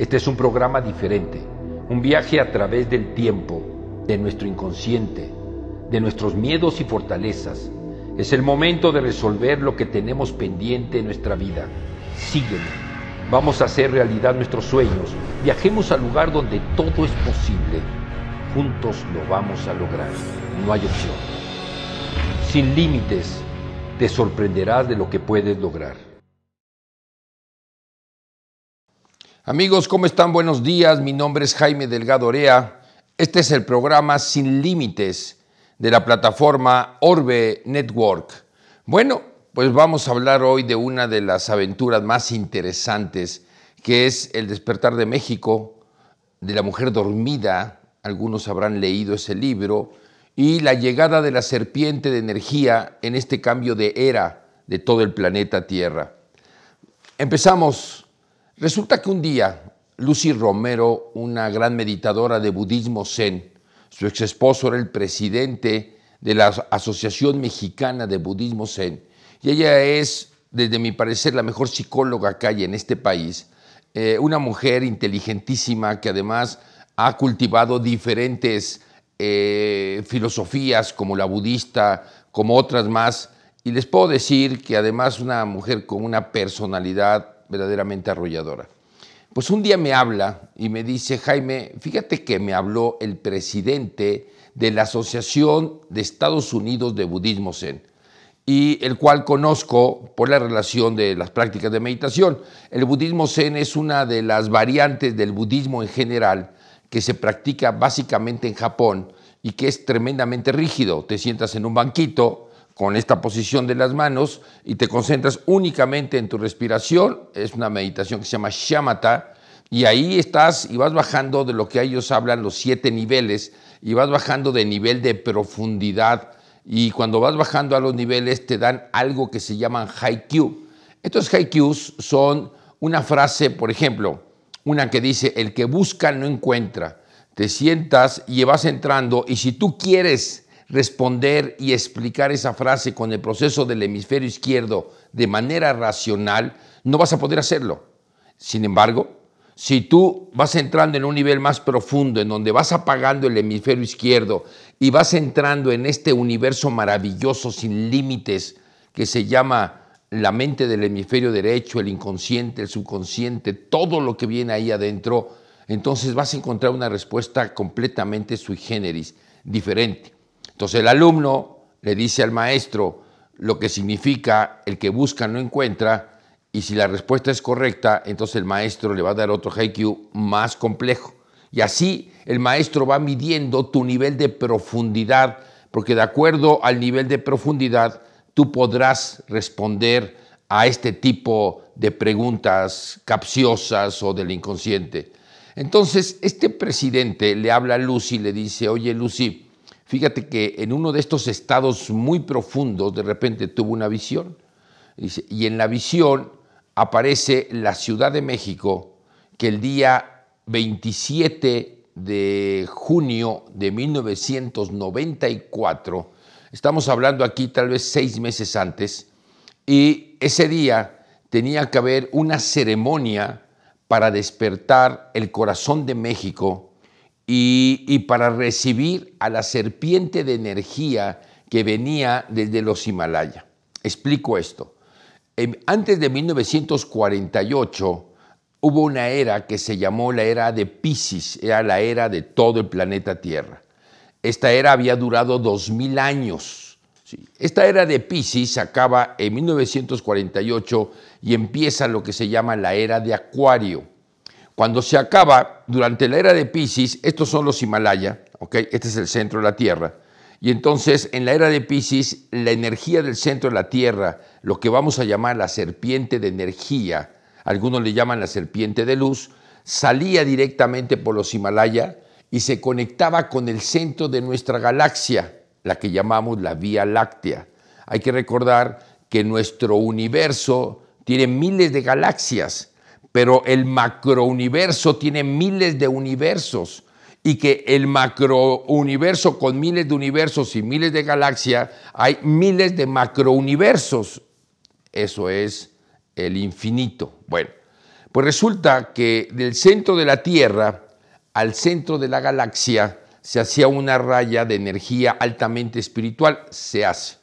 Este es un programa diferente, un viaje a través del tiempo, de nuestro inconsciente, de nuestros miedos y fortalezas. Es el momento de resolver lo que tenemos pendiente en nuestra vida. Sígueme. Vamos a hacer realidad nuestros sueños. Viajemos al lugar donde todo es posible. Juntos lo vamos a lograr. No hay opción. Sin límites, te sorprenderás de lo que puedes lograr. Amigos, ¿cómo están? Buenos días. Mi nombre es Jaime Delgado Orea. Este es el programa Sin Límites de la plataforma Orbe Network. Bueno, pues vamos a hablar hoy de una de las aventuras más interesantes, que es el despertar de México, de la mujer dormida. Algunos habrán leído ese libro. Y la llegada de la serpiente de energía en este cambio de era de todo el planeta Tierra. Empezamos Resulta que un día, Lucy Romero, una gran meditadora de budismo zen, su ex esposo era el presidente de la Asociación Mexicana de Budismo Zen, y ella es, desde mi parecer, la mejor psicóloga que hay en este país, eh, una mujer inteligentísima que además ha cultivado diferentes eh, filosofías como la budista, como otras más, y les puedo decir que además una mujer con una personalidad verdaderamente arrolladora. Pues un día me habla y me dice, Jaime, fíjate que me habló el presidente de la Asociación de Estados Unidos de Budismo Zen, y el cual conozco por la relación de las prácticas de meditación. El budismo Zen es una de las variantes del budismo en general que se practica básicamente en Japón y que es tremendamente rígido. Te sientas en un banquito, con esta posición de las manos y te concentras únicamente en tu respiración. Es una meditación que se llama shamatha. Y ahí estás y vas bajando de lo que ellos hablan, los siete niveles, y vas bajando de nivel de profundidad. Y cuando vas bajando a los niveles te dan algo que se llaman haiku. Estos haikus son una frase, por ejemplo, una que dice, el que busca no encuentra. Te sientas y vas entrando y si tú quieres responder y explicar esa frase con el proceso del hemisferio izquierdo de manera racional, no vas a poder hacerlo. Sin embargo, si tú vas entrando en un nivel más profundo, en donde vas apagando el hemisferio izquierdo y vas entrando en este universo maravilloso sin límites que se llama la mente del hemisferio derecho, el inconsciente, el subconsciente, todo lo que viene ahí adentro, entonces vas a encontrar una respuesta completamente sui generis, diferente. Entonces el alumno le dice al maestro lo que significa el que busca no encuentra y si la respuesta es correcta, entonces el maestro le va a dar otro haiku más complejo. Y así el maestro va midiendo tu nivel de profundidad, porque de acuerdo al nivel de profundidad, tú podrás responder a este tipo de preguntas capciosas o del inconsciente. Entonces, este presidente le habla a Lucy, le dice, oye Lucy, Fíjate que en uno de estos estados muy profundos de repente tuvo una visión. y en la visión aparece la Ciudad de México que el día 27 de junio de 1994, estamos hablando aquí tal vez seis meses antes, y ese día tenía que haber una ceremonia para despertar el corazón de México y, para recibir a la serpiente de energía que venía desde los Himalaya. Explico esto. Antes de 1948 hubo una era que se llamó la era de Pisces, era la era de todo el planeta Tierra. Esta era había durado 2000 años. Esta era de Pisces acaba en 1948 y empieza lo que se llama la era de Acuario. Cuando se acaba, durante la era de Pisces, estos son los Himalaya, este es el centro de la Tierra. Y entonces en la era de Pisces, la energía del centro de la Tierra, lo que vamos a llamar la serpiente de energía, algunos le llaman la serpiente de luz, salía directamente por los Himalaya y se conectaba con el centro de nuestra galaxia, la que llamamos la Vía Láctea. Hay que recordar que nuestro universo tiene miles de galaxias pero el macrouniverso tiene miles de universos y que el macrouniverso con miles de universos y miles de galaxias, hay miles de macrouniversos. Eso es el infinito. Bueno, pues resulta que del centro de la Tierra al centro de la galaxia se hacía una raya de energía altamente espiritual, se hace.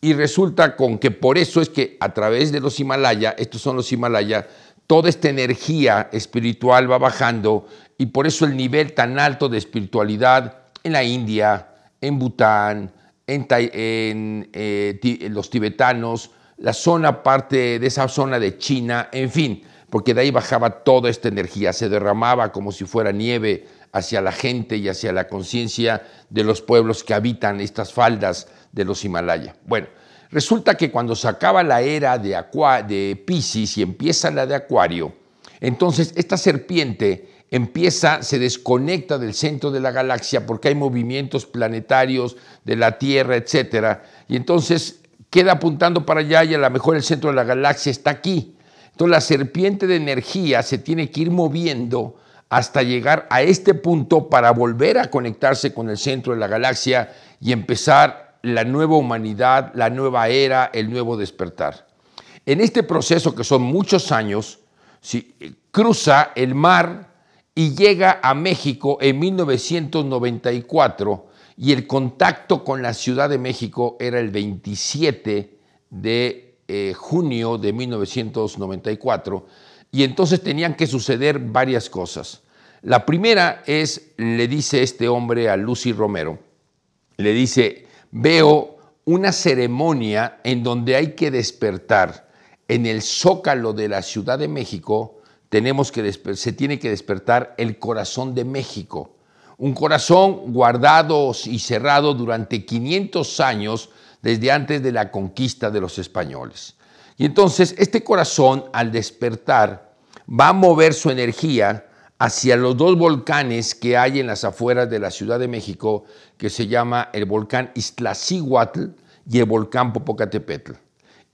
Y resulta con que por eso es que a través de los Himalaya, estos son los Himalaya, toda esta energía espiritual va bajando y por eso el nivel tan alto de espiritualidad en la India, en Bután, eh, en, los tibetanos, la zona parte de esa zona de China, en fin, porque de ahí bajaba toda esta energía, se derramaba como si fuera nieve hacia la gente y hacia la conciencia de los pueblos que habitan estas faldas de los Himalaya. Bueno, Resulta que cuando se acaba la era de, de Pisces y empieza la de Acuario, entonces esta serpiente empieza, se desconecta del centro de la galaxia porque hay movimientos planetarios de la Tierra, etc. Y entonces queda apuntando para allá y a lo mejor el centro de la galaxia está aquí. Entonces la serpiente de energía se tiene que ir moviendo hasta llegar a este punto para volver a conectarse con el centro de la galaxia y empezar la nueva humanidad, la nueva era, el nuevo despertar. En este proceso, que son muchos años, si eh, cruza el mar y llega a México en 1994 y el contacto con la Ciudad de México era el 27 de eh, junio de 1994 y entonces tenían que suceder varias cosas. La primera es, le dice este hombre a Lucy Romero, le dice, veo una ceremonia en donde hay que despertar. En el zócalo de la Ciudad de México tenemos se tiene que despertar el corazón de México. Un corazón guardado y cerrado durante 500 años desde antes de la conquista de los españoles. Y entonces este corazón al despertar va a mover su energía hacia los dos volcanes que hay en las afueras de la Ciudad de México, que se llama el volcán Iztaccíhuatl y el volcán Popocatépetl.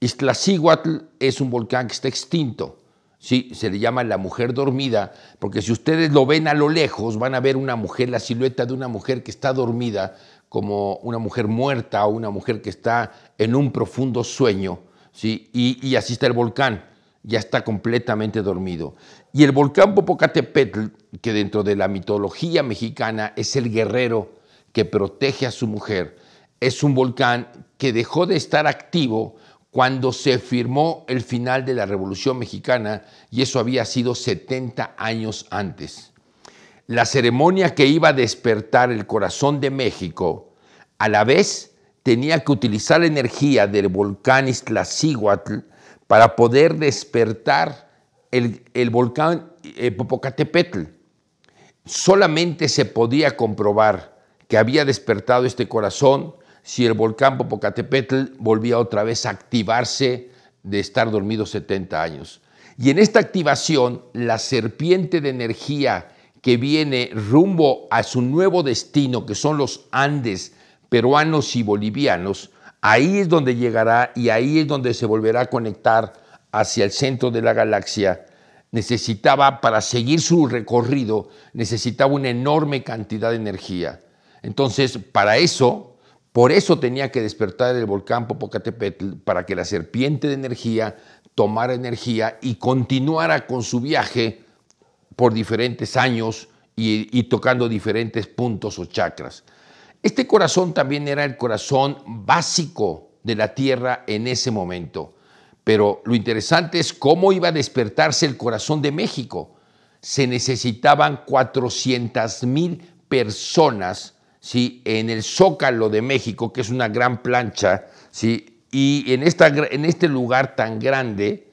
Iztaccíhuatl es un volcán que está extinto, ¿sí? se le llama la mujer dormida, porque si ustedes lo ven a lo lejos, van a ver una mujer, la silueta de una mujer que está dormida, como una mujer muerta o una mujer que está en un profundo sueño, ¿sí? y, y así está el volcán, ya está completamente dormido y el volcán Popocatépetl, que dentro de la mitología mexicana es el guerrero que protege a su mujer, es un volcán que dejó de estar activo cuando se firmó el final de la Revolución Mexicana y eso había sido 70 años antes. La ceremonia que iba a despertar el corazón de México, a la vez tenía que utilizar la energía del volcán Iztaccíhuatl para poder despertar el, volcán popocatepetl eh, Popocatépetl. Solamente se podía comprobar que había despertado este corazón si el volcán Popocatépetl volvía otra vez a activarse de estar dormido 70 años. Y en esta activación, la serpiente de energía que viene rumbo a su nuevo destino, que son los Andes peruanos y bolivianos, ahí es donde llegará y ahí es donde se volverá a conectar hacia el centro de la galaxia, necesitaba, para seguir su recorrido, necesitaba una enorme cantidad de energía. Entonces, para eso, por eso tenía que despertar el volcán Popocatépetl, para que la serpiente de energía tomara energía y continuara con su viaje por diferentes años y, y tocando diferentes puntos o chakras. Este corazón también era el corazón básico de la Tierra en ese momento. Pero lo interesante es cómo iba a despertarse el corazón de México. Se necesitaban 400 mil personas ¿sí? en el Zócalo de México, que es una gran plancha, ¿sí? y en, esta, en este lugar tan grande,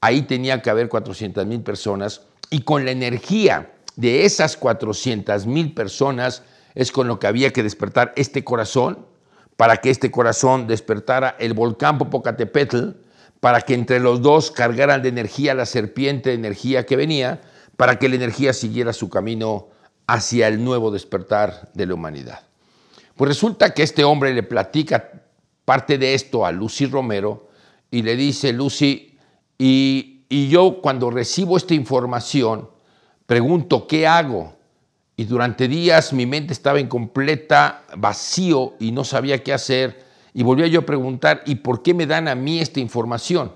ahí tenía que haber 400 mil personas, y con la energía de esas 400 mil personas es con lo que había que despertar este corazón, para que este corazón despertara el volcán Popocatepetl para que entre los dos cargaran de energía la serpiente de energía que venía, para que la energía siguiera su camino hacia el nuevo despertar de la humanidad. Pues resulta que este hombre le platica parte de esto a Lucy Romero y le dice, Lucy, y, y yo cuando recibo esta información, pregunto, ¿qué hago? Y durante días mi mente estaba en completa vacío y no sabía qué hacer y a yo a preguntar, ¿y por qué me dan a mí esta información?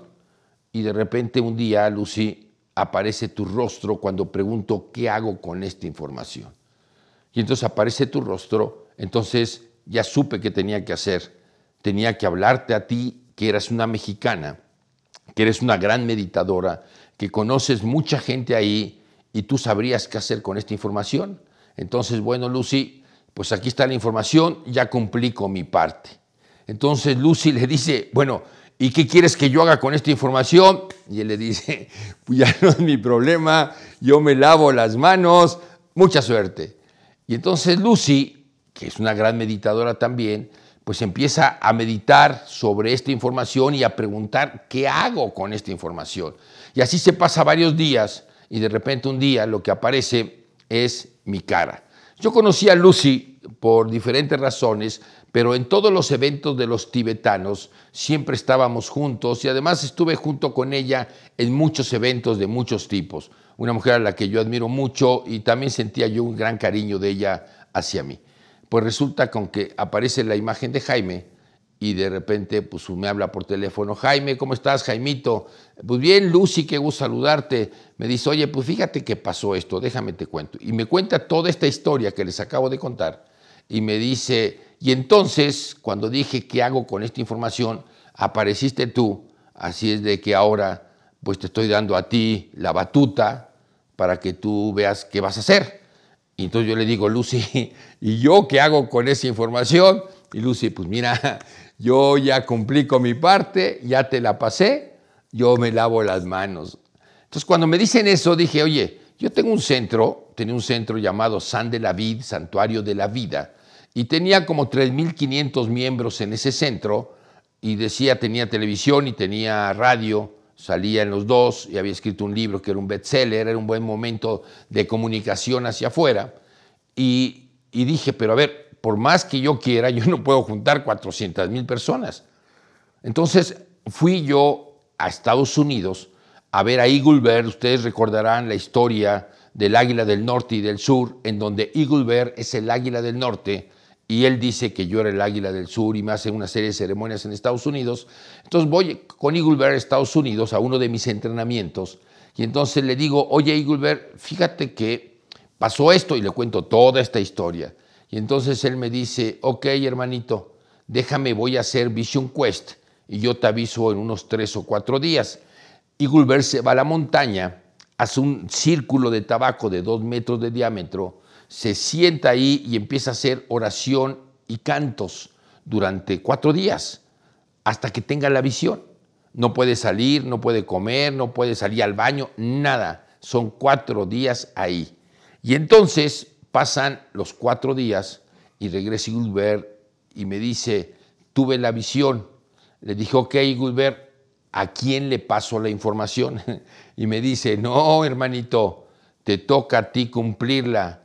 Y de repente un día, Lucy, aparece tu rostro cuando pregunto, ¿qué hago con esta información? Y entonces aparece tu rostro, entonces ya supe qué tenía que hacer. Tenía que hablarte a ti, que eras una mexicana, que eres una gran meditadora, que conoces mucha gente ahí y tú sabrías qué hacer con esta información. Entonces, bueno, Lucy, pues aquí está la información, ya cumplí con mi parte. Entonces Lucy le dice, bueno, ¿y qué quieres que yo haga con esta información? Y él le dice, pues ya no es mi problema, yo me lavo las manos, mucha suerte. Y entonces Lucy, que es una gran meditadora también, pues empieza a meditar sobre esta información y a preguntar qué hago con esta información. Y así se pasa varios días y de repente un día lo que aparece es mi cara. Yo conocí a Lucy por diferentes razones, pero en todos los eventos de los tibetanos siempre estábamos juntos y además estuve junto con ella en muchos eventos de muchos tipos. Una mujer a la que yo admiro mucho y también sentía yo un gran cariño de ella hacia mí. Pues resulta con que aparece la imagen de Jaime y de repente pues me habla por teléfono, Jaime, ¿cómo estás, Jaimito? Pues bien, Lucy, qué gusto saludarte. Me dice, oye, pues fíjate que pasó esto, déjame te cuento. Y me cuenta toda esta historia que les acabo de contar y me dice, y entonces, cuando dije qué hago con esta información, apareciste tú, así es de que ahora pues te estoy dando a ti la batuta para que tú veas qué vas a hacer. Y entonces yo le digo, Lucy, ¿y yo qué hago con esa información? Y Lucy, pues mira, yo ya cumplí con mi parte, ya te la pasé, yo me lavo las manos. Entonces cuando me dicen eso, dije, oye, yo tengo un centro, tenía un centro llamado San de la Vid, Santuario de la Vida, y tenía como 3.500 miembros en ese centro y decía tenía televisión y tenía radio, salía en los dos y había escrito un libro que era un bestseller, era un buen momento de comunicación hacia afuera y, dije, pero a ver, por más que yo quiera, yo no puedo juntar 400.000 personas. Entonces fui yo a Estados Unidos a ver a Eagle Bear. Ustedes recordarán la historia del águila del norte y del sur, en donde Eagle Bear es el águila del norte y él dice que yo era el águila del sur y me hace una serie de ceremonias en Estados Unidos. Entonces voy con Bear a Estados Unidos a uno de mis entrenamientos y entonces le digo, oye Bear, fíjate que pasó esto y le cuento toda esta historia. Y entonces él me dice, ok hermanito, déjame, voy a hacer Vision Quest y yo te aviso en unos tres o cuatro días. Bear se va a la montaña, hace un círculo de tabaco de dos metros de diámetro, se sienta ahí y empieza a hacer oración y cantos durante cuatro días hasta que tenga la visión. No puede salir, no puede comer, no puede salir al baño, nada. Son cuatro días ahí. Y entonces pasan los cuatro días y regresa Gilbert y me dice, tuve la visión. Le dije, ok, Gilbert, ¿a quién le paso la información? y me dice, no, hermanito, te toca a ti cumplirla.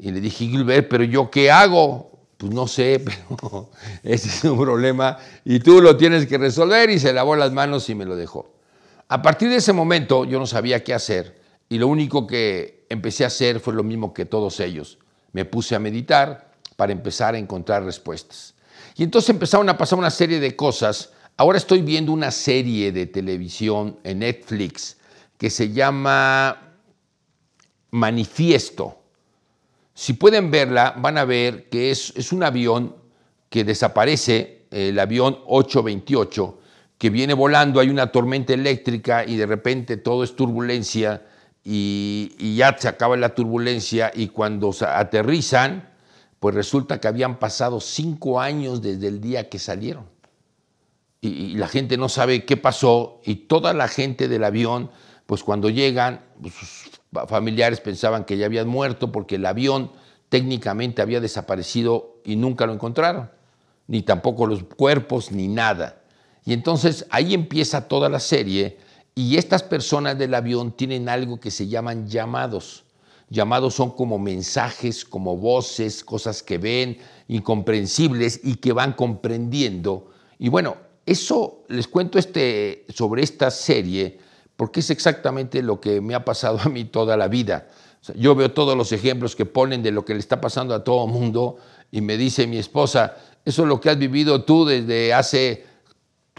Y le dije, Gilbert, pero yo qué hago? Pues no sé, pero ese es un problema y tú lo tienes que resolver y se lavó las manos y me lo dejó. A partir de ese momento yo no sabía qué hacer y lo único que empecé a hacer fue lo mismo que todos ellos. Me puse a meditar para empezar a encontrar respuestas. Y entonces empezaron a pasar una serie de cosas. Ahora estoy viendo una serie de televisión en Netflix que se llama Manifiesto. Si pueden verla, van a ver que es, un avión que desaparece, el avión 828, que viene volando, hay una tormenta eléctrica y de repente todo es turbulencia y, ya se acaba la turbulencia y cuando aterrizan, pues resulta que habían pasado cinco años desde el día que salieron. Y, la gente no sabe qué pasó y toda la gente del avión, pues cuando llegan, pues familiares pensaban que ya habían muerto porque el avión técnicamente había desaparecido y nunca lo encontraron, ni tampoco los cuerpos, ni nada. Y entonces ahí empieza toda la serie y estas personas del avión tienen algo que se llaman llamados. Llamados son como mensajes, como voces, cosas que ven, incomprensibles y que van comprendiendo. Y bueno, eso les cuento este, sobre esta serie porque es exactamente lo que me ha pasado a mí toda la vida. yo veo todos los ejemplos que ponen de lo que le está pasando a todo mundo y me dice mi esposa, eso es lo que has vivido tú desde hace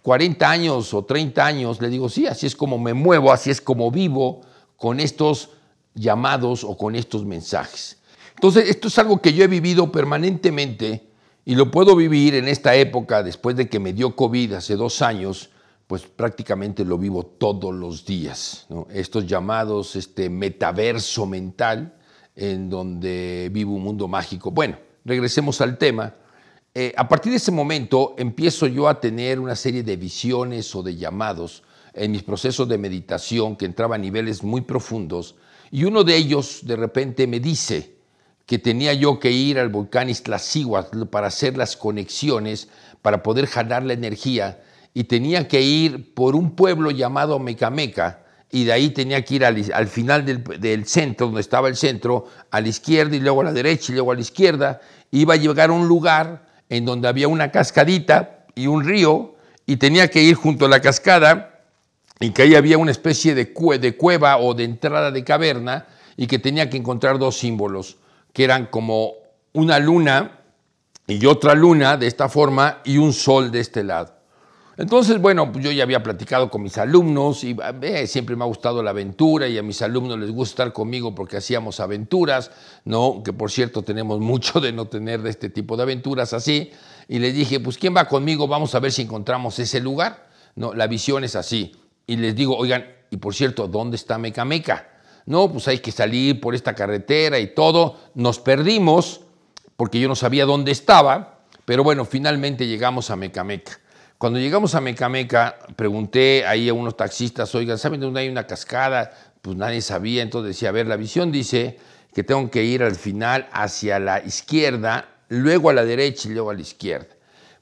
40 años o 30 años. Le digo, sí, así es como me muevo, así es como vivo con estos llamados o con estos mensajes. Entonces, esto es algo que yo he vivido permanentemente y lo puedo vivir en esta época después de que me dio COVID hace dos años pues prácticamente lo vivo todos los días. Estos llamados este metaverso mental en donde vivo un mundo mágico. Bueno, regresemos al tema. Eh, a partir de ese momento empiezo yo a tener una serie de visiones o de llamados en mis procesos de meditación que entraba a niveles muy profundos y uno de ellos de repente me dice que tenía yo que ir al volcán Iztaccíhuatl para hacer las conexiones, para poder jalar la energía y tenía que ir por un pueblo llamado Mecameca y de ahí tenía que ir al, final del, centro, donde estaba el centro, a la izquierda y luego a la derecha y luego a la izquierda, iba a llegar a un lugar en donde había una cascadita y un río y tenía que ir junto a la cascada y que ahí había una especie de, de cueva o de entrada de caverna y que tenía que encontrar dos símbolos, que eran como una luna y otra luna de esta forma y un sol de este lado. Entonces, bueno, pues, yo ya había platicado con mis alumnos y eh, siempre me ha gustado la aventura y a mis alumnos les gusta estar conmigo porque hacíamos aventuras, ¿no? Que por cierto tenemos mucho de no tener de este tipo de aventuras así. Y les dije, pues ¿quién va conmigo? Vamos a ver si encontramos ese lugar. No, la visión es así. Y les digo, oigan, y por cierto, ¿dónde está Mecameca? No, pues hay que salir por esta carretera y todo. Nos perdimos porque yo no sabía dónde estaba, pero bueno, finalmente llegamos a Mecameca. Cuando llegamos a Mecameca, pregunté ahí a unos taxistas, oigan, ¿saben dónde hay una cascada? Pues nadie sabía, entonces decía, a ver, la visión dice que tengo que ir al final hacia la izquierda, luego a la derecha y luego a la izquierda.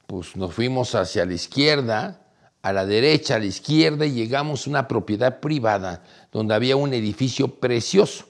Pues nos fuimos hacia la izquierda, a la derecha, a la izquierda y llegamos a una propiedad privada donde había un edificio precioso,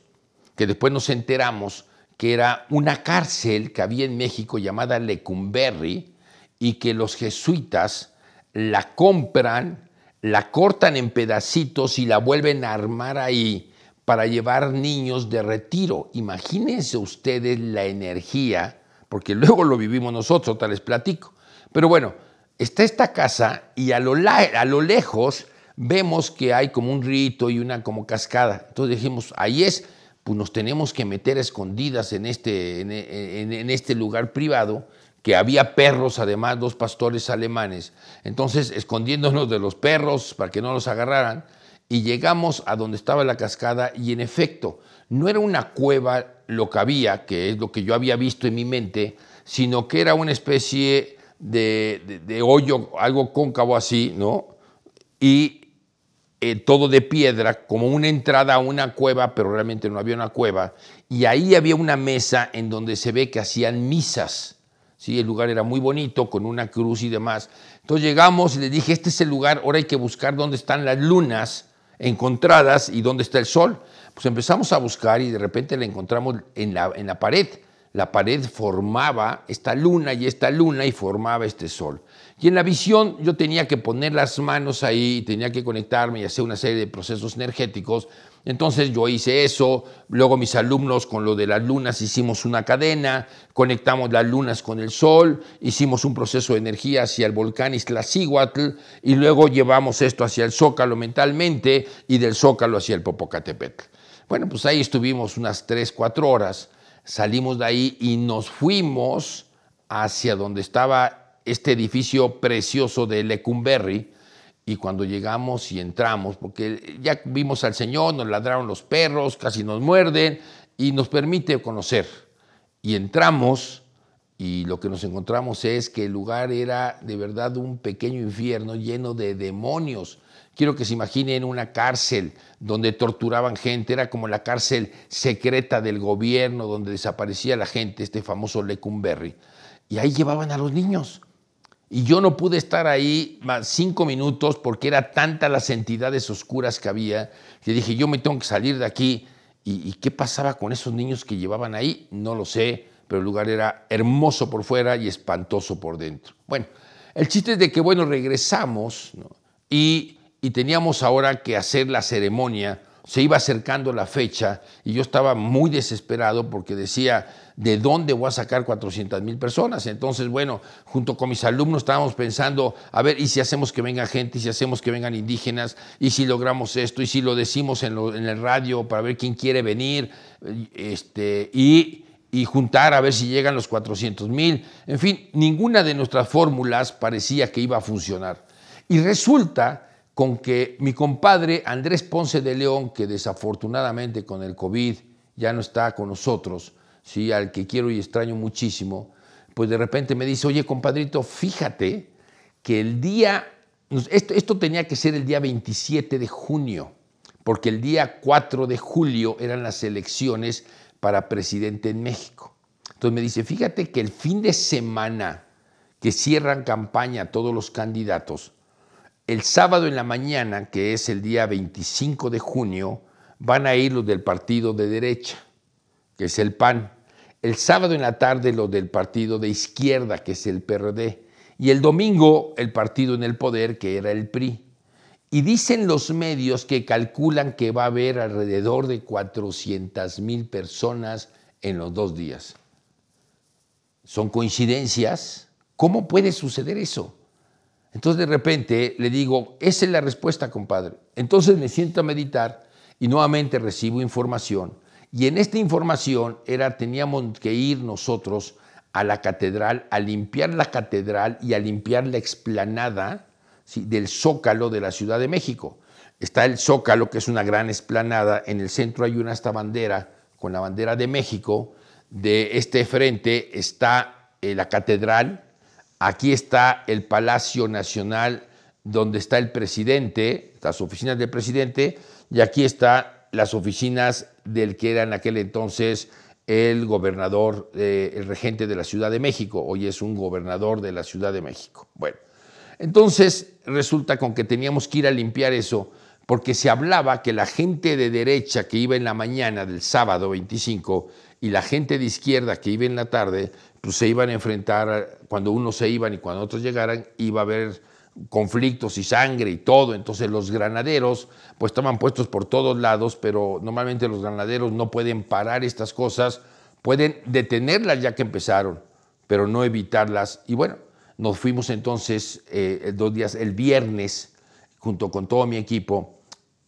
que después nos enteramos que era una cárcel que había en México llamada Lecumberri y que los jesuitas la compran, la cortan en pedacitos y la vuelven a armar ahí para llevar niños de retiro. Imagínense ustedes la energía, porque luego lo vivimos nosotros, tal les platico. Pero bueno, está esta casa y a lo, a lo lejos vemos que hay como un rito y una como cascada. Entonces dijimos, ahí es, pues nos tenemos que meter escondidas en este, en este lugar privado que había perros, además, dos pastores alemanes. Entonces, escondiéndonos de los perros para que no los agarraran, y llegamos a donde estaba la cascada y en efecto, no era una cueva lo que había, que es lo que yo había visto en mi mente, sino que era una especie de, hoyo, algo cóncavo así, ¿no? Y eh, todo de piedra, como una entrada a una cueva, pero realmente no había una cueva. Y ahí había una mesa en donde se ve que hacían misas el lugar era muy bonito, con una cruz y demás. Entonces llegamos y le dije, este es el lugar, ahora hay que buscar dónde están las lunas encontradas y dónde está el sol. Pues empezamos a buscar y de repente la encontramos en la, en la pared. La pared formaba esta luna y esta luna y formaba este sol. Y en la visión yo tenía que poner las manos ahí, tenía que conectarme y hacer una serie de procesos energéticos. Entonces yo hice eso, luego mis alumnos con lo de las lunas hicimos una cadena, conectamos las lunas con el sol, hicimos un proceso de energía hacia el volcán Iztaccíhuatl y luego llevamos esto hacia el Zócalo mentalmente y del Zócalo hacia el Popocatépetl. Bueno, pues ahí estuvimos unas 3, 4 horas, salimos de ahí y nos fuimos hacia donde estaba este edificio precioso de Lecumberri. Y cuando llegamos y entramos, porque ya vimos al Señor, nos ladraron los perros, casi nos muerden, y nos permite conocer. Y entramos y lo que nos encontramos es que el lugar era de verdad un pequeño infierno lleno de demonios. Quiero que se imaginen una cárcel donde torturaban gente, era como la cárcel secreta del gobierno donde desaparecía la gente, este famoso Lecumberri. Y ahí llevaban a los niños y yo no pude estar ahí más cinco minutos porque era tantas las entidades oscuras que había que dije, yo me tengo que salir de aquí. ¿Y, qué pasaba con esos niños que llevaban ahí? No lo sé, pero el lugar era hermoso por fuera y espantoso por dentro. Bueno, el chiste es de que, bueno, regresamos y, y teníamos ahora que hacer la ceremonia se iba acercando la fecha y yo estaba muy desesperado porque decía, ¿de dónde voy a sacar 400 mil personas? Entonces, bueno, junto con mis alumnos estábamos pensando, a ver, ¿y si hacemos que venga gente? ¿Y si hacemos que vengan indígenas? ¿Y si logramos esto? ¿Y si lo decimos en, el radio para ver quién quiere venir? Este, y, y juntar a ver si llegan los 400 mil. En fin, ninguna de nuestras fórmulas parecía que iba a funcionar. Y resulta con que mi compadre Andrés Ponce de León, que desafortunadamente con el COVID ya no está con nosotros, ¿sí? al que quiero y extraño muchísimo, pues de repente me dice, oye compadrito, fíjate que el día, esto, esto tenía que ser el día 27 de junio, porque el día 4 de julio eran las elecciones para presidente en México. Entonces me dice, fíjate que el fin de semana que cierran campaña todos los candidatos, el sábado en la mañana, que es el día 25 de junio, van a ir los del partido de derecha, que es el PAN. El sábado en la tarde los del partido de izquierda, que es el PRD. Y el domingo el partido en el poder, que era el PRI. Y dicen los medios que calculan que va a haber alrededor de 400 mil personas en los dos días. ¿Son coincidencias? ¿Cómo puede suceder eso? Entonces de repente le digo, esa es la respuesta, compadre. Entonces me siento a meditar y nuevamente recibo información. Y en esta información era, teníamos que ir nosotros a la catedral, a limpiar la catedral y a limpiar la explanada del zócalo de la Ciudad de México. Está el zócalo, que es una gran explanada, en el centro hay una esta bandera con la bandera de México, de este frente está eh, la catedral, Aquí está el Palacio Nacional donde está el presidente, las oficinas del presidente, y aquí están las oficinas del que era en aquel entonces el gobernador, eh, el regente de la Ciudad de México, hoy es un gobernador de la Ciudad de México. Bueno, entonces resulta con que teníamos que ir a limpiar eso, porque se hablaba que la gente de derecha que iba en la mañana del sábado 25 y la gente de izquierda que iba en la tarde, pues se iban a enfrentar, cuando unos se iban y cuando otros llegaran, iba a haber conflictos y sangre y todo. Entonces los granaderos pues estaban puestos por todos lados, pero normalmente los granaderos no pueden parar estas cosas, pueden detenerlas ya que empezaron, pero no evitarlas. Y bueno, nos fuimos entonces eh, eh, dos días, el viernes, junto con todo mi equipo,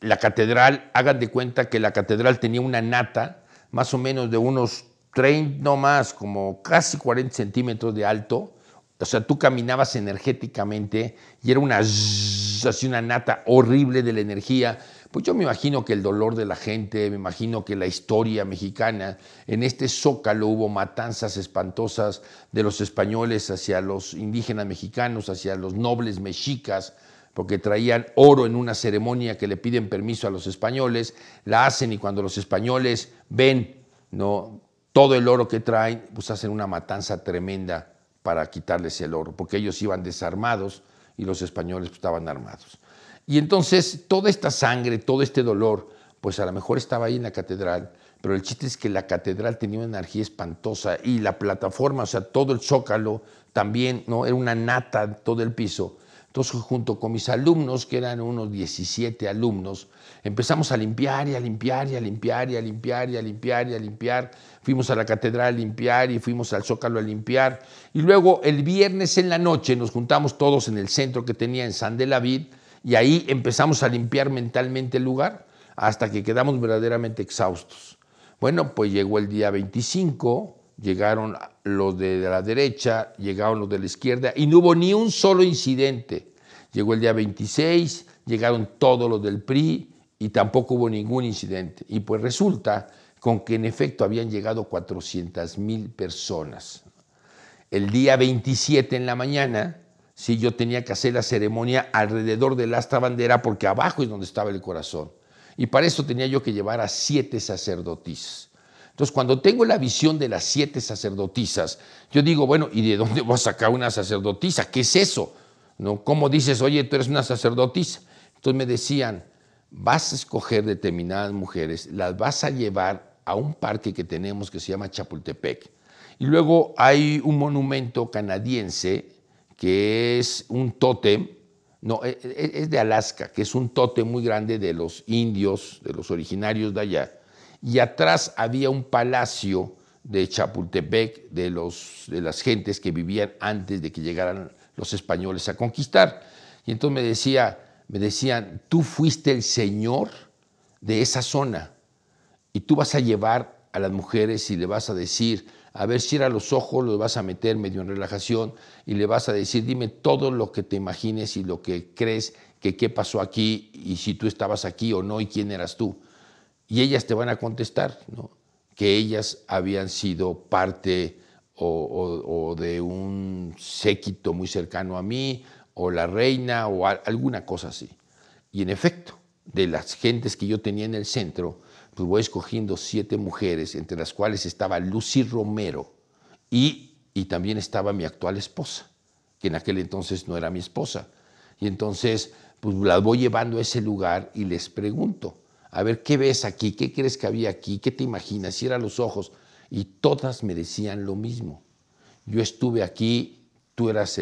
la catedral, hagan de cuenta que la catedral tenía una nata más o menos de unos 30, no más, como casi 40 centímetros de alto. O sea, tú caminabas energéticamente y era una, así una nata horrible de la energía. Pues yo me imagino que el dolor de la gente, me imagino que la historia mexicana, en este zócalo hubo matanzas espantosas de los españoles hacia los indígenas mexicanos, hacia los nobles mexicas, porque traían oro en una ceremonia que le piden permiso a los españoles, la hacen y cuando los españoles ven ¿no? todo el oro que traen, pues hacen una matanza tremenda para quitarles el oro, porque ellos iban desarmados y los españoles pues, estaban armados. Y entonces toda esta sangre, todo este dolor, pues a lo mejor estaba ahí en la catedral, pero el chiste es que la catedral tenía una energía espantosa y la plataforma, o sea, todo el zócalo también, ¿no? Era una nata todo el piso entonces, junto con mis alumnos, que eran unos 17 alumnos, empezamos a limpiar y a limpiar y a limpiar y a limpiar y a limpiar y a limpiar. Fuimos a la catedral a limpiar y fuimos al Zócalo a limpiar. Y luego el viernes en la noche nos juntamos todos en el centro que tenía en San de la Vid y ahí empezamos a limpiar mentalmente el lugar hasta que quedamos verdaderamente exhaustos. Bueno, pues llegó el día 25 llegaron los de la derecha, llegaron los de la izquierda y no hubo ni un solo incidente. Llegó el día 26, llegaron todos los del PRI y tampoco hubo ningún incidente. Y pues resulta con que en efecto habían llegado 400 mil personas. El día 27 en la mañana, si yo tenía que hacer la ceremonia alrededor del asta bandera porque abajo es donde estaba el corazón. Y para eso tenía yo que llevar a siete sacerdotisas. Entonces, cuando tengo la visión de las siete sacerdotisas, yo digo, bueno, ¿y de dónde vas a sacar una sacerdotisa? ¿Qué es eso? ¿Cómo dices, oye, tú eres una sacerdotisa? Entonces me decían, vas a escoger determinadas mujeres, las vas a llevar a un parque que tenemos que se llama Chapultepec. Y luego hay un monumento canadiense que es un tótem, no, e, e, es de Alaska, que es un tótem muy grande de los indios, de los originarios de allá y atrás había un palacio de Chapultepec de, los, de las gentes que vivían antes de que llegaran los españoles a conquistar. Y entonces me, decía, me decían, tú fuiste el señor de esa zona y tú vas a llevar a las mujeres y le vas a decir, a ver, si era los ojos, los vas a meter medio en relajación y le vas a decir, dime todo lo que te imagines y lo que crees que qué pasó aquí y si tú estabas aquí o no y quién eras tú y ellas te van a contestar ¿no? que ellas habían sido parte o, de un séquito muy cercano a mí, o la reina, o alguna cosa así. Y en efecto, de las gentes que yo tenía en el centro, pues voy escogiendo siete mujeres, entre las cuales estaba Lucy Romero y, y también estaba mi actual esposa, que en aquel entonces no era mi esposa. Y entonces, pues las voy llevando a ese lugar y les pregunto, a ver qué ves aquí, qué crees que había aquí, qué te imaginas, cierra los ojos. Y todas me decían lo mismo. Yo estuve aquí, tú eras,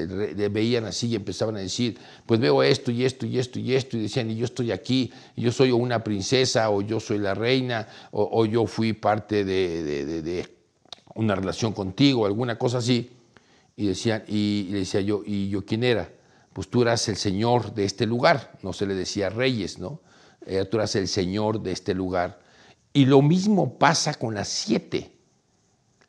veían así y empezaban a decir, pues veo esto y esto y esto y esto, y decían, y yo estoy aquí, yo soy una princesa, o yo soy la reina, o, yo fui parte de, una relación contigo, alguna cosa así. Y decían, y, y le decía yo, ¿y yo quién era? Pues tú eras el señor de este lugar, no se le decía reyes, ¿no? Eh, tú eras el señor de este lugar. Y lo mismo pasa con las siete.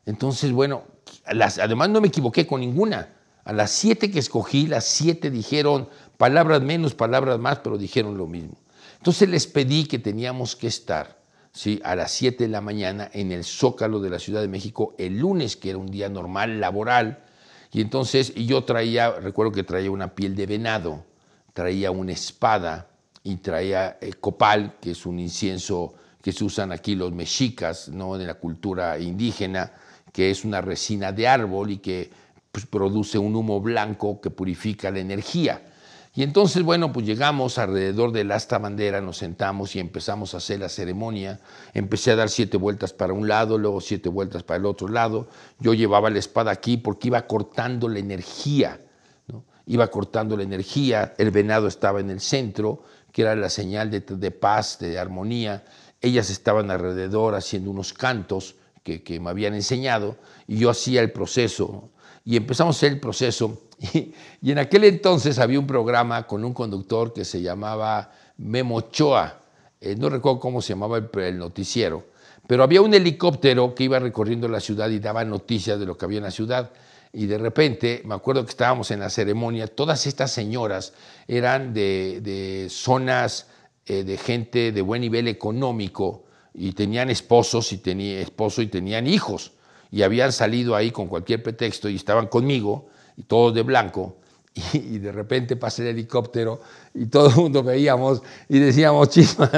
Entonces, bueno, las, además no me equivoqué con ninguna. A las siete que escogí, las siete dijeron palabras menos, palabras más, pero dijeron lo mismo. Entonces les pedí que teníamos que estar ¿sí? a las siete de la mañana en el Zócalo de la Ciudad de México el lunes, que era un día normal, laboral. Y entonces yo traía, recuerdo que traía una piel de venado, traía una espada, y traía el copal, que es un incienso que se usan aquí los mexicas, ¿no? de la cultura indígena, que es una resina de árbol y que pues, produce un humo blanco que purifica la energía. Y entonces, bueno, pues llegamos alrededor del asta bandera, nos sentamos y empezamos a hacer la ceremonia. Empecé a dar siete vueltas para un lado, luego siete vueltas para el otro lado. Yo llevaba la espada aquí porque iba cortando la energía, ¿no? iba cortando la energía, el venado estaba en el centro que era la señal de, paz, de armonía. Ellas estaban alrededor haciendo unos cantos que, me habían enseñado y yo hacía el proceso. Y empezamos el proceso. Y, en aquel entonces había un programa con un conductor que se llamaba Memo Choa. Eh, no recuerdo cómo se llamaba el, el noticiero, pero había un helicóptero que iba recorriendo la ciudad y daba noticias de lo que había en la ciudad y de repente, me acuerdo que estábamos en la ceremonia, todas estas señoras eran de, de zonas eh, de gente de buen nivel económico y tenían esposos y, tenía, esposo y tenían hijos y habían salido ahí con cualquier pretexto y estaban conmigo, y todos de blanco, y, de repente pasa el helicóptero y todo el mundo veíamos y decíamos, chisma,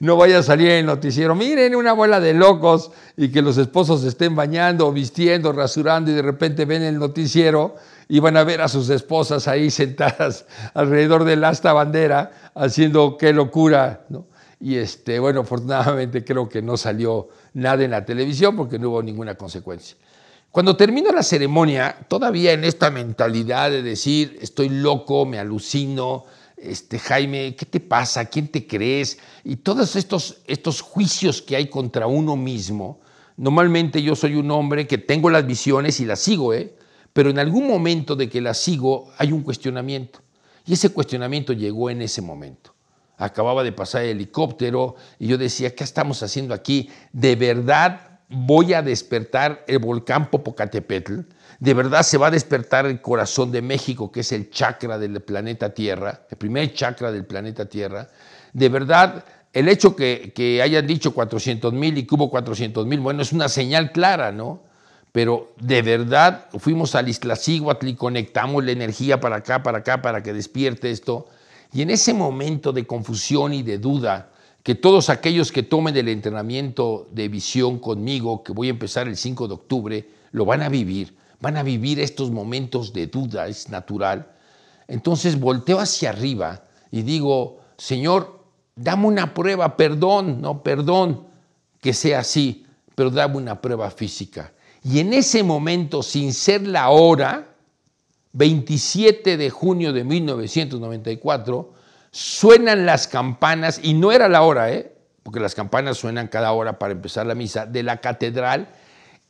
no vaya a salir en el noticiero, miren una bola de locos y que los esposos estén bañando, vistiendo, rasurando y de repente ven el noticiero y van a ver a sus esposas ahí sentadas alrededor del asta bandera haciendo qué locura, Y este, bueno, afortunadamente creo que no salió nada en la televisión porque no hubo ninguna consecuencia. Cuando termino la ceremonia, todavía en esta mentalidad de decir, estoy loco, me alucino, este, Jaime, ¿qué te pasa? ¿Quién te crees? Y todos estos, estos juicios que hay contra uno mismo. Normalmente yo soy un hombre que tengo las visiones y las sigo, ¿eh? pero en algún momento de que las sigo hay un cuestionamiento. Y ese cuestionamiento llegó en ese momento. Acababa de pasar el helicóptero y yo decía, ¿qué estamos haciendo aquí? ¿De verdad voy a despertar el volcán Popocatepetl, de verdad se va a despertar el corazón de México, que es el chakra del planeta Tierra, el primer chakra del planeta Tierra, de verdad el hecho que, hayan dicho 400 mil y que hubo 400 mil, bueno, es una señal clara, ¿no? Pero de verdad fuimos al Iztaccíhuatl y conectamos la energía para acá, para acá, para que despierte esto. Y en ese momento de confusión y de duda, que todos aquellos que tomen el entrenamiento de visión conmigo, que voy a empezar el 5 de octubre, lo van a vivir, van a vivir estos momentos de duda, es natural. Entonces volteo hacia arriba y digo, Señor, dame una prueba, perdón, no, perdón que sea así, pero dame una prueba física. Y en ese momento, sin ser la hora, 27 de junio de 1994, suenan las campanas, y no era la hora, ¿eh? porque las campanas suenan cada hora para empezar la misa, de la catedral,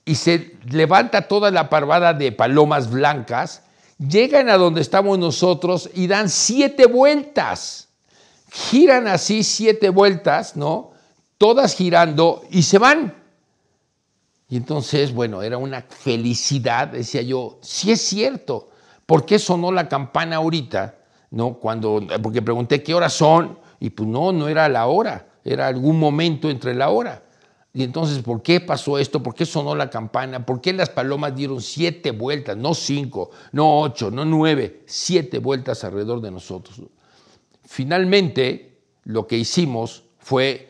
y se levanta toda la parvada de palomas blancas, llegan a donde estamos nosotros y dan siete vueltas. Giran así siete vueltas, ¿no? Todas girando y se van. Y entonces, bueno, era una felicidad, decía yo, si es cierto, ¿por qué sonó la campana ahorita? Cuando, eh, porque pregunté qué horas son, y pues no, no era la hora, era algún momento entre la hora. Y entonces, ¿por qué pasó esto? ¿Por qué sonó la campana? ¿Por qué las palomas dieron siete vueltas? No cinco, no ocho, no nueve, siete vueltas alrededor de nosotros. Finalmente, lo que hicimos fue,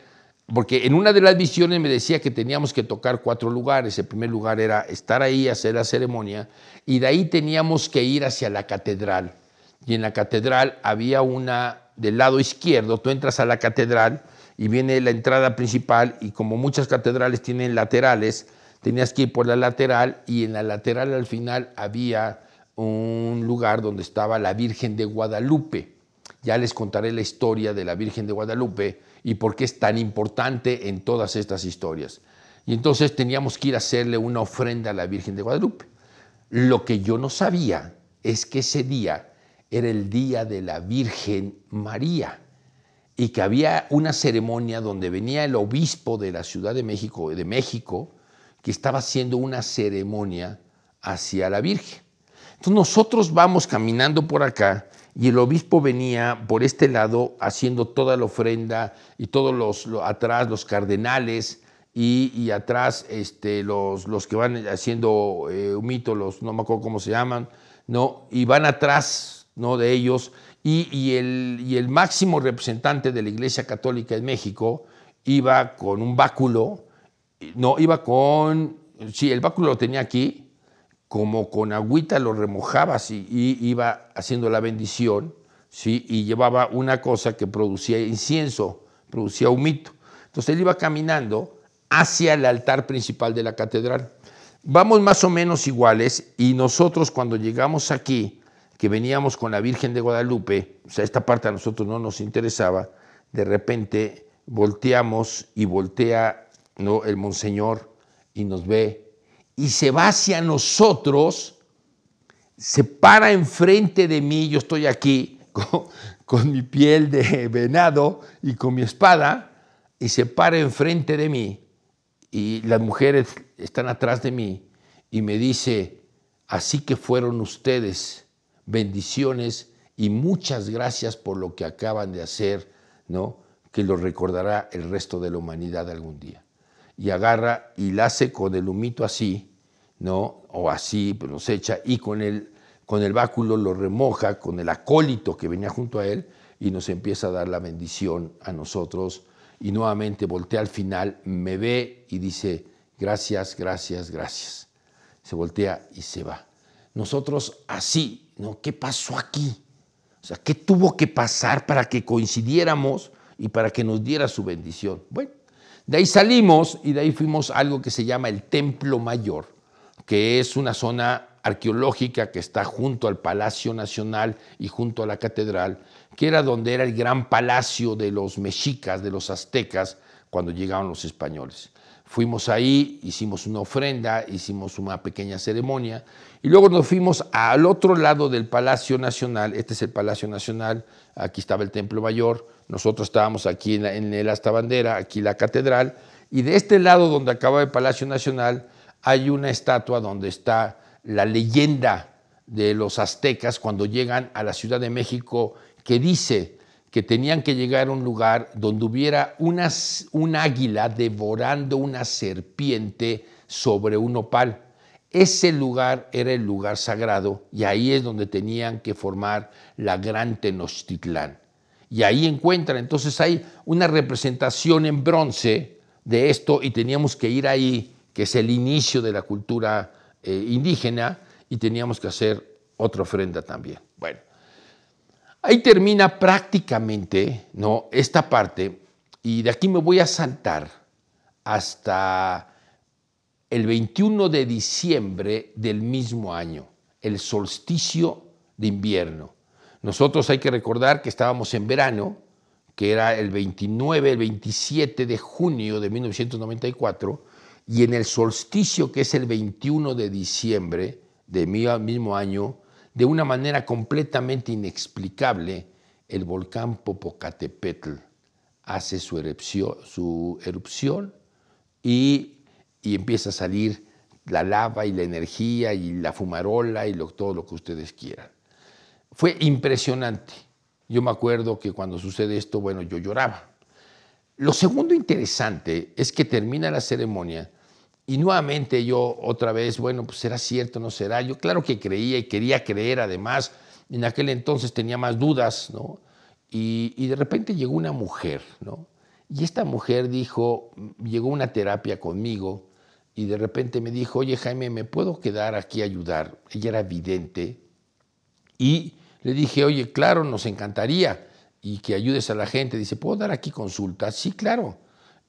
porque en una de las visiones me decía que teníamos que tocar cuatro lugares. El primer lugar era estar ahí, hacer la ceremonia, y de ahí teníamos que ir hacia la catedral y en la catedral había una, del lado izquierdo, tú entras a la catedral y viene la entrada principal y como muchas catedrales tienen laterales, tenías que ir por la lateral y en la lateral al final había un lugar donde estaba la Virgen de Guadalupe. Ya les contaré la historia de la Virgen de Guadalupe y por qué es tan importante en todas estas historias. Y entonces teníamos que ir a hacerle una ofrenda a la Virgen de Guadalupe. Lo que yo no sabía es que ese día era el día de la Virgen María y que había una ceremonia donde venía el obispo de la Ciudad de México, de México, que estaba haciendo una ceremonia hacia la Virgen. Entonces nosotros vamos caminando por acá y el obispo venía por este lado haciendo toda la ofrenda y todos los, atrás los cardenales y, atrás este, los, los, que van haciendo eh, los no me acuerdo cómo se llaman, no y van atrás ¿no? de ellos y, el, máximo representante de la Iglesia Católica en México iba con un báculo, no, iba con, sí, el báculo lo tenía aquí, como con agüita lo remojaba y iba haciendo la bendición, ¿sí? y llevaba una cosa que producía incienso, producía humito. Entonces él iba caminando hacia el altar principal de la catedral. Vamos más o menos iguales y nosotros cuando llegamos aquí, que veníamos con la Virgen de Guadalupe, o sea, esta parte a nosotros no nos interesaba, de repente volteamos y voltea ¿no? el monseñor y nos ve y se va hacia nosotros, se para enfrente de mí, yo estoy aquí con, con mi piel de venado y con mi espada, y se para enfrente de mí y las mujeres están atrás de mí y me dice, así que fueron ustedes bendiciones y muchas gracias por lo que acaban de hacer, ¿no? Que lo recordará el resto de la humanidad algún día. Y agarra y la hace con el humito así, ¿no? O así, pues nos echa y con el, con el báculo lo remoja con el acólito que venía junto a él y nos empieza a dar la bendición a nosotros. Y nuevamente voltea al final, me ve y dice, gracias, gracias, gracias. Se voltea y se va. Nosotros así no, ¿qué pasó aquí? O sea, ¿qué tuvo que pasar para que coincidiéramos y para que nos diera su bendición? Bueno, de ahí salimos y de ahí fuimos a algo que se llama el Templo Mayor, que es una zona arqueológica que está junto al Palacio Nacional y junto a la Catedral, que era donde era el gran palacio de los mexicas, de los aztecas, cuando llegaron los españoles. Fuimos ahí, hicimos una ofrenda, hicimos una pequeña ceremonia y luego nos fuimos al otro lado del Palacio Nacional, este es el Palacio Nacional, aquí estaba el Templo Mayor, nosotros estábamos aquí en, el Asta Bandera, aquí la Catedral, y de este lado donde acaba el Palacio Nacional hay una estatua donde está la leyenda de los aztecas cuando llegan a la Ciudad de México que dice que tenían que llegar a un lugar donde hubiera una, un águila devorando una serpiente sobre un opal. Ese lugar era el lugar sagrado y ahí es donde tenían que formar la gran Tenochtitlán. Y ahí encuentran, entonces hay una representación en bronce de esto y teníamos que ir ahí, que es el inicio de la cultura eh, indígena, y teníamos que hacer otra ofrenda también. Bueno, ahí termina prácticamente ¿no? esta parte y de aquí me voy a saltar hasta el 21 de diciembre del mismo año, el solsticio de invierno. Nosotros hay que recordar que estábamos en verano, que era el 29, el 27 de junio de 1994, y en el solsticio, que es el 21 de diciembre del mismo año, de una manera completamente inexplicable, el volcán Popocatepetl hace su erupción, su erupción y y empieza a salir la lava y la energía y la fumarola y todo lo que ustedes quieran. Fue impresionante. Yo me acuerdo que cuando sucede esto, bueno, yo lloraba. Lo segundo interesante es que termina la ceremonia y nuevamente yo otra vez, bueno, pues será cierto, no será. Yo claro que creía y quería creer además. En aquel entonces tenía más dudas, ¿no? y de repente llegó una mujer, ¿no? Y esta mujer dijo, mm, llegó una terapia conmigo y de repente me dijo, oye Jaime, ¿me puedo quedar aquí a ayudar? Ella era vidente y le dije, oye, claro, nos encantaría y que ayudes a la gente. Dice, ¿puedo dar aquí consultas? Sí, claro.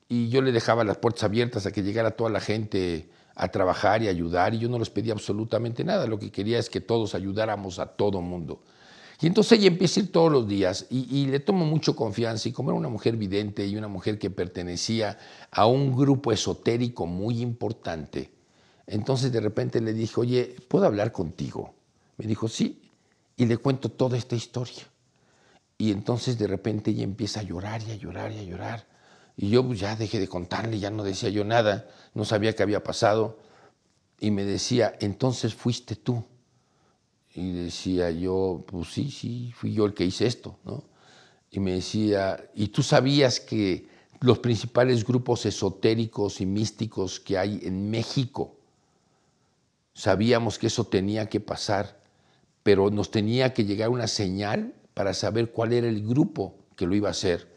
Y yo le dejaba las puertas abiertas a que llegara toda la gente a trabajar y ayudar y yo no les pedía absolutamente nada. Lo que quería es que todos ayudáramos a todo mundo. Y entonces ella empieza a ir todos los días y, le tomo mucho confianza. Y como era una mujer vidente y una mujer que pertenecía a un grupo esotérico muy importante, entonces de repente le dije, oye, ¿puedo hablar contigo? Me dijo, sí. Y le cuento toda esta historia. Y entonces de repente ella empieza a llorar y a llorar y a llorar. Y yo pues, ya dejé de contarle, ya no decía yo nada, no sabía qué había pasado. Y me decía, entonces fuiste tú. Y decía yo, pues sí, sí, fui yo el que hice esto, ¿no? Y me decía, ¿y tú sabías que los principales grupos esotéricos y místicos que hay en México, sabíamos que eso tenía que pasar, pero nos tenía que llegar una señal para saber cuál era el grupo que lo iba a hacer.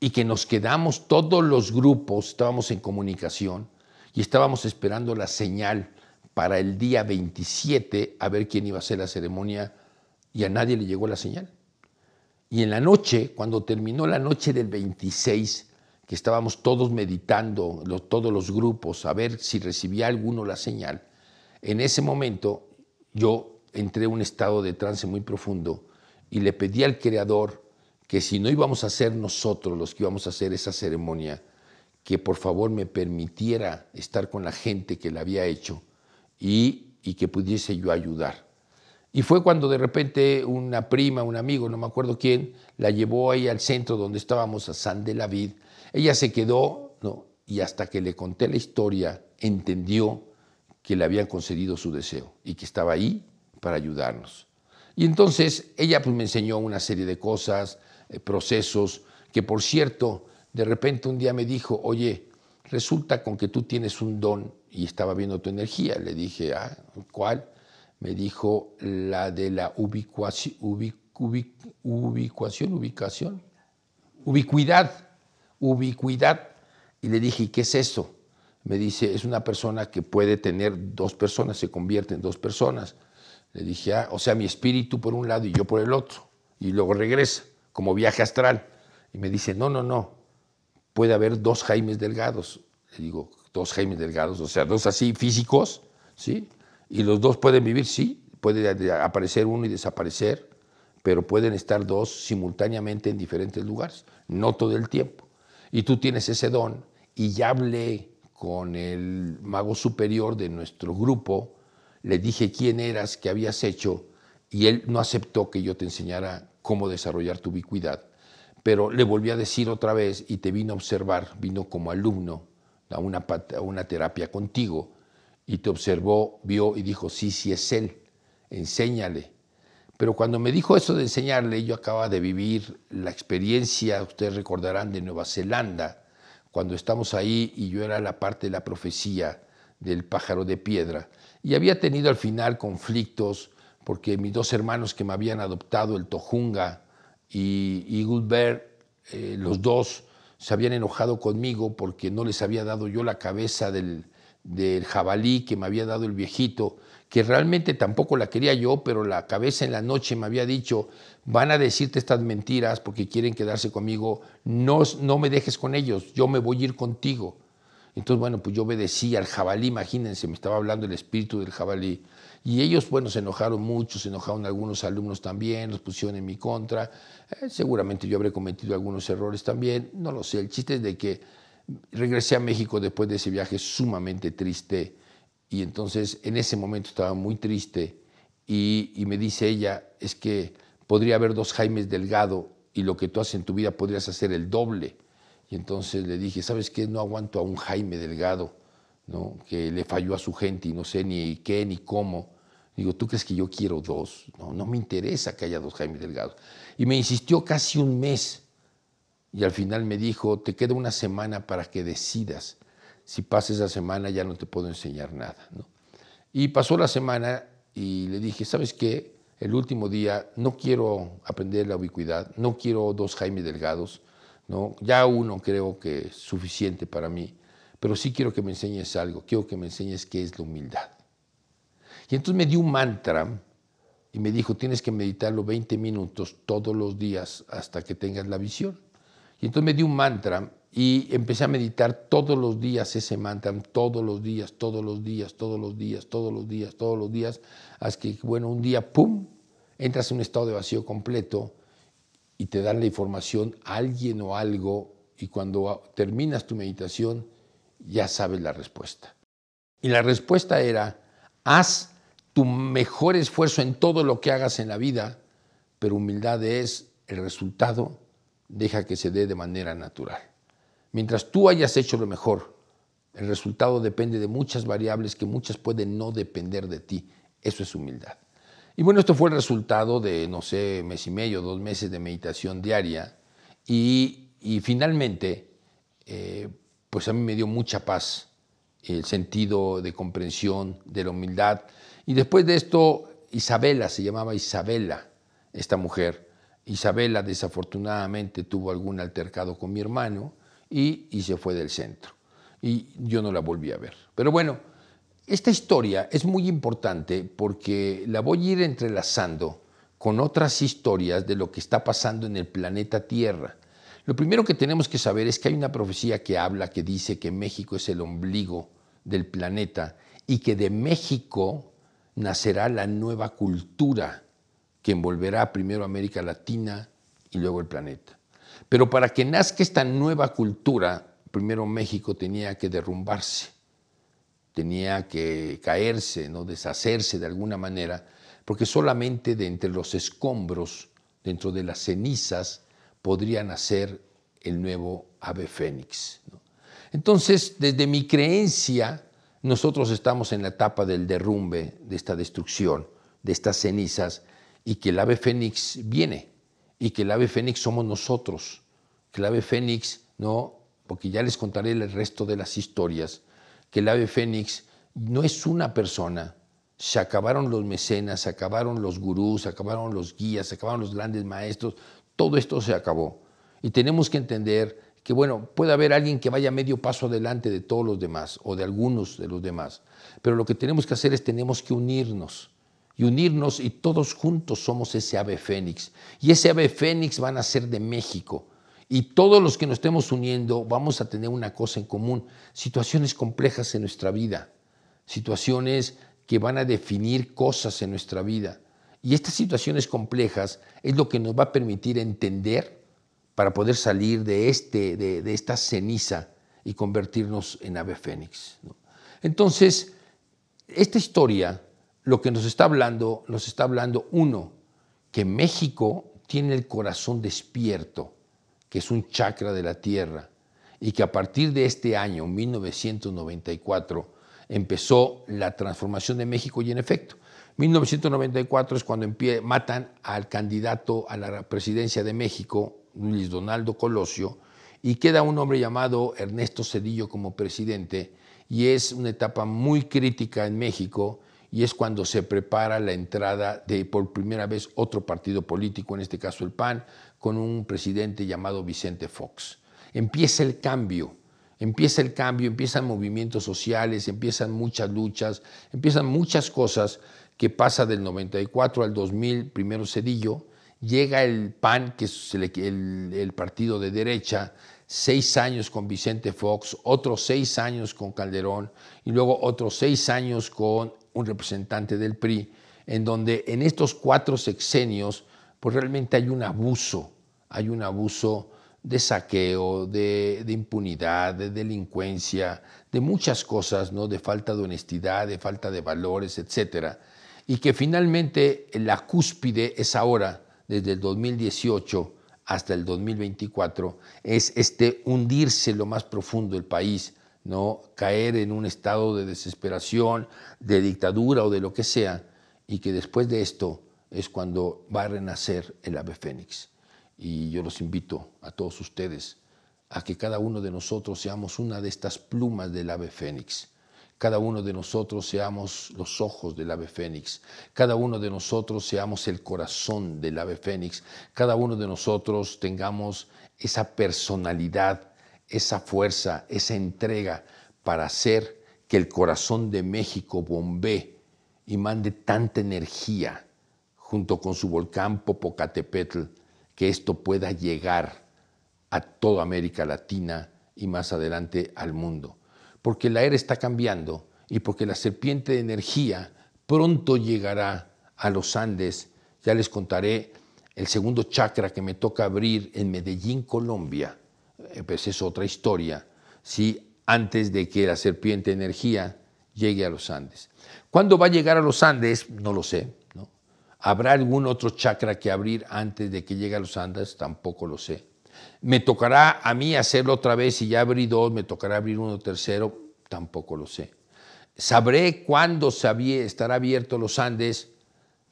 Y que nos quedamos todos los grupos, estábamos en comunicación y estábamos esperando la señal para el día 27 a ver quién iba a hacer la ceremonia y a nadie le llegó la señal. Y en la noche, cuando terminó la noche del 26, que estábamos todos meditando, todos los grupos, a ver si recibía alguno la señal, en ese momento yo entré en un estado de trance muy profundo y le pedí al Creador que si no íbamos a ser nosotros los que íbamos a hacer esa ceremonia, que por favor me permitiera estar con la gente que la había hecho y, que pudiese yo ayudar. Y fue cuando de repente una prima, un amigo, no me acuerdo quién, la llevó ahí al centro donde estábamos, a San de la Vid. Ella se quedó, ¿no? y hasta que le conté la historia, entendió que le habían concedido su deseo y que estaba ahí para ayudarnos. Y entonces ella pues, me enseñó una serie de cosas, eh, procesos, que por cierto, de repente un día me dijo, oye, resulta con que tú tienes un don y estaba viendo tu energía. Le dije, ah, ¿cuál? Me dijo la de la ubicuación, ubic, ubicuación, ubicación, ubicuidad, ubicuidad. Y le dije, ¿y qué es eso? Me dice, es una persona que puede tener dos personas, se convierte en dos personas. Le dije, ah, o sea, mi espíritu por un lado y yo por el otro. Y luego regresa, como viaje astral. Y me dice, no, no, no, puede haber dos Jaimes Delgados. Le digo, dos Jaime Delgados, o sea, dos así físicos, ¿sí? Y los dos pueden vivir, sí, puede aparecer uno y desaparecer, pero pueden estar dos simultáneamente en diferentes lugares, no todo el tiempo. Y tú tienes ese don, y ya hablé con el mago superior de nuestro grupo, le dije quién eras, qué habías hecho, y él no aceptó que yo te enseñara cómo desarrollar tu ubicuidad. Pero le volví a decir otra vez y te vino a observar, vino como alumno a una, terapia contigo y te observó, vio y dijo, sí, sí es él, enséñale. Pero cuando me dijo eso de enseñarle, yo acababa de vivir la experiencia, ustedes recordarán, de Nueva Zelanda, cuando estamos ahí y yo era la parte de la profecía del pájaro de piedra. Y había tenido al final conflictos porque mis dos hermanos que me habían adoptado, el Tojunga y Eagle Bear, eh, los dos se habían enojado conmigo porque no les había dado yo la cabeza del, del jabalí que me había dado el viejito, que realmente tampoco la quería yo, pero la cabeza en la noche me había dicho, van a decirte estas mentiras porque quieren quedarse conmigo, no, no me dejes con ellos, yo me voy a ir contigo. Entonces, bueno, pues yo obedecí al jabalí, imagínense, me estaba hablando el espíritu del jabalí. Y ellos, bueno, se enojaron mucho, se enojaron algunos alumnos también, los pusieron en mi contra. Eh, seguramente yo habré cometido algunos errores también, no lo sé. El chiste es de que regresé a México después de ese viaje sumamente triste y entonces en ese momento estaba muy triste y, me dice ella, es que podría haber dos Jaimes Delgado y lo que tú haces en tu vida podrías hacer el doble. Y entonces le dije, ¿sabes qué? No aguanto a un Jaime Delgado, ¿no? que le falló a su gente y no sé ni qué ni cómo. Digo, ¿tú crees que yo quiero dos? No, no me interesa que haya dos Jaime Delgado. Y me insistió casi un mes. Y al final me dijo, te queda una semana para que decidas. Si pasa esa semana ya no te puedo enseñar nada. ¿no? Y pasó la semana y le dije, ¿sabes qué? El último día no quiero aprender la ubicuidad, no quiero dos Jaime Delgados, ¿no? ya uno creo que es suficiente para mí, pero sí quiero que me enseñes algo, quiero que me enseñes qué es la humildad. Y entonces me dio un mantra y me dijo, tienes que meditarlo 20 minutos todos los días hasta que tengas la visión. Y entonces me dio un mantra y empecé a meditar todos los días ese mantra, todos los días, todos los días, todos los días, todos los días, todos los días, hasta que, bueno, un día, ¡pum!, entras en un estado de vacío completo y te dan la información a alguien o algo y cuando terminas tu meditación ya sabes la respuesta. Y la respuesta era, haz tu mejor esfuerzo en todo lo que hagas en la vida, pero humildad es el resultado, deja que se dé de manera natural. Mientras tú hayas hecho lo mejor, el resultado depende de muchas variables que muchas pueden no depender de ti. Eso es humildad. Y bueno, esto fue el resultado de, no sé, mes y medio, dos meses de meditación diaria. Y, finalmente, eh, pues a mí me dio mucha paz el sentido de comprensión, de la humildad y después de esto, Isabela, se llamaba Isabela, esta mujer. Isabela desafortunadamente tuvo algún altercado con mi hermano y, se fue del centro. Y yo no la volví a ver. Pero bueno, esta historia es muy importante porque la voy a ir entrelazando con otras historias de lo que está pasando en el planeta Tierra. Lo primero que tenemos que saber es que hay una profecía que habla, que dice que México es el ombligo del planeta y que de México nacerá la nueva cultura que envolverá primero América Latina y luego el planeta. Pero para que nazca esta nueva cultura, primero México tenía que derrumbarse, tenía que caerse, no deshacerse de alguna manera, porque solamente de entre los escombros, dentro de las cenizas, podría nacer el nuevo ave fénix. Entonces, desde mi creencia, nosotros estamos en la etapa del derrumbe, de esta destrucción, de estas cenizas, y que el ave fénix viene, y que el ave fénix somos nosotros, que el ave fénix, ¿no? porque ya les contaré el resto de las historias, que el ave fénix no es una persona, se acabaron los mecenas, se acabaron los gurús, se acabaron los guías, se acabaron los grandes maestros, todo esto se acabó. Y tenemos que entender que bueno, puede haber alguien que vaya medio paso adelante de todos los demás o de algunos de los demás, pero lo que tenemos que hacer es tenemos que unirnos y unirnos y todos juntos somos ese ave fénix. Y ese ave fénix van a ser de México. Y todos los que nos estemos uniendo vamos a tener una cosa en común, situaciones complejas en nuestra vida, situaciones que van a definir cosas en nuestra vida. Y estas situaciones complejas es lo que nos va a permitir entender para poder salir de, este, de, esta ceniza y convertirnos en ave fénix. Entonces, esta historia lo que nos está hablando, nos está hablando uno, que México tiene el corazón despierto, que es un chakra de la tierra, y que a partir de este año, 1994, empezó la transformación de México y en efecto, 1994 es cuando matan al candidato a la presidencia de México, Luis Donaldo Colosio, y queda un hombre llamado Ernesto Cedillo como presidente, y es una etapa muy crítica en México, y es cuando se prepara la entrada de por primera vez otro partido político, en este caso el PAN, con un presidente llamado Vicente Fox. Empieza el cambio, empieza el cambio, empiezan movimientos sociales, empiezan muchas luchas, empiezan muchas cosas que pasa del 94 al 2000, primero Cedillo, llega el PAN, que es el, partido de derecha, seis años con Vicente Fox, otros seis años con Calderón y luego otros seis años con un representante del PRI, en donde en estos cuatro sexenios, pues realmente hay un abuso, hay un abuso de saqueo, de, impunidad, de delincuencia, de muchas cosas, de falta de honestidad, de falta de valores, etc. y que finalmente la cúspide es ahora desde el 2018 hasta el 2024 es este hundirse lo más profundo del país, no caer en un estado de desesperación, de dictadura o de lo que sea, y que después de esto es cuando va a renacer el ave fénix. Y yo los invito a todos ustedes a que cada uno de nosotros seamos una de estas plumas del ave fénix cada uno de nosotros seamos los ojos del ave fénix, cada uno de nosotros seamos el corazón del ave fénix, cada uno de nosotros tengamos esa personalidad, esa fuerza, esa entrega para hacer que el corazón de México bombee y mande tanta energía junto con su volcán Popocatepetl que esto pueda llegar a toda América Latina y más adelante al mundo porque la era está cambiando y porque la serpiente de energía pronto llegará a los Andes. Ya les contaré el segundo chakra que me toca abrir en Medellín, Colombia. Eh, pues es otra historia, ¿sí? antes de que la serpiente de energía llegue a los Andes. ¿Cuándo va a llegar a los Andes? No lo sé. ¿no? ¿Habrá algún otro chakra que abrir antes de que llegue a los Andes? Tampoco lo sé. ¿Me tocará a mí hacerlo otra vez y ya abrí dos? ¿Me tocará abrir uno tercero? Tampoco lo sé. ¿Sabré cuándo estará abierto los Andes?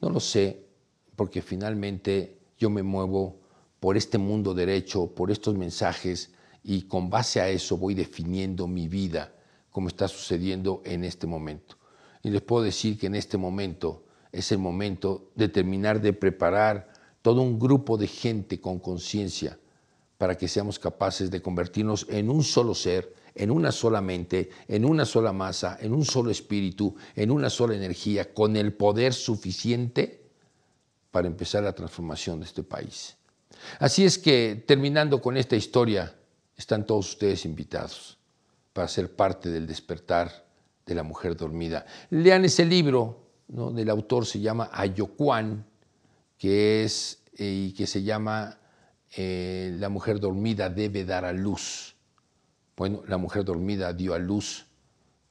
No lo sé, porque finalmente yo me muevo por este mundo derecho, por estos mensajes, y con base a eso voy definiendo mi vida, como está sucediendo en este momento. Y les puedo decir que en este momento es el momento de terminar de preparar todo un grupo de gente con conciencia para que seamos capaces de convertirnos en un solo ser, en una sola mente, en una sola masa, en un solo espíritu, en una sola energía, con el poder suficiente para empezar la transformación de este país. Así es que, terminando con esta historia, están todos ustedes invitados para ser parte del despertar de la mujer dormida. Lean ese libro, del autor se llama Ayokuan, que es, eh, y que se llama eh, la mujer dormida debe dar a luz. Bueno, la mujer dormida dio a luz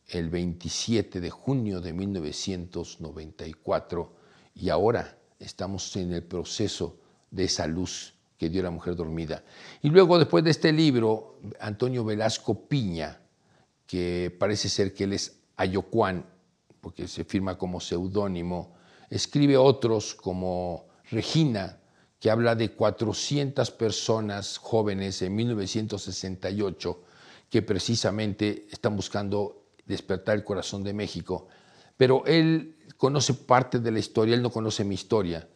el 27 de junio de 1994 y ahora estamos en el proceso de esa luz que dio la mujer dormida. Y luego, después de este libro, Antonio Velasco Piña, que parece ser que él es Ayocuán, porque se firma como seudónimo, escribe otros como Regina, que habla de 400 personas jóvenes en 1968 que precisamente están buscando despertar el corazón de México. Pero él conoce parte de la historia, él no conoce mi historia,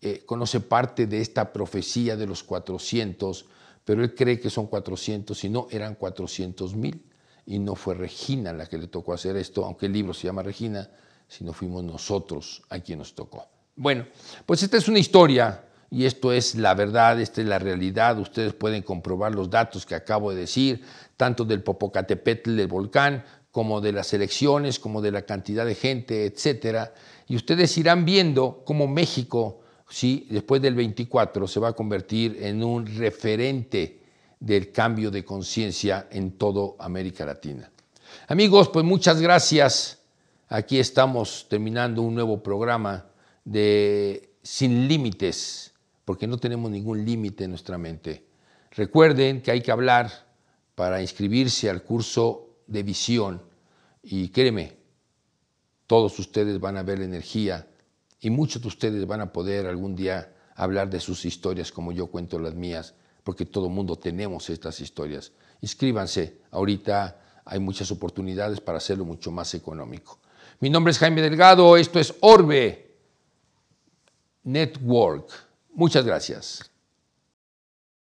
eh, conoce parte de esta profecía de los 400, pero él cree que son 400 y no eran 400 mil. Y no fue Regina la que le tocó hacer esto, aunque el libro se llama Regina, sino fuimos nosotros a quien nos tocó. Bueno, pues esta es una historia y esto es la verdad, esta es la realidad, ustedes pueden comprobar los datos que acabo de decir, tanto del Popocatepetl del volcán, como de las elecciones, como de la cantidad de gente, etcétera, y ustedes irán viendo cómo México, sí, después del 24 se va a convertir en un referente del cambio de conciencia en toda América Latina. Amigos, pues muchas gracias. Aquí estamos terminando un nuevo programa de Sin Límites porque no tenemos ningún límite en nuestra mente. Recuerden que hay que hablar para inscribirse al curso de visión y créeme, todos ustedes van a ver la energía y muchos de ustedes van a poder algún día hablar de sus historias como yo cuento las mías, porque todo mundo tenemos estas historias. Inscríbanse, ahorita hay muchas oportunidades para hacerlo mucho más económico. Mi nombre es Jaime Delgado, esto es Orbe Network. Muchas gracias.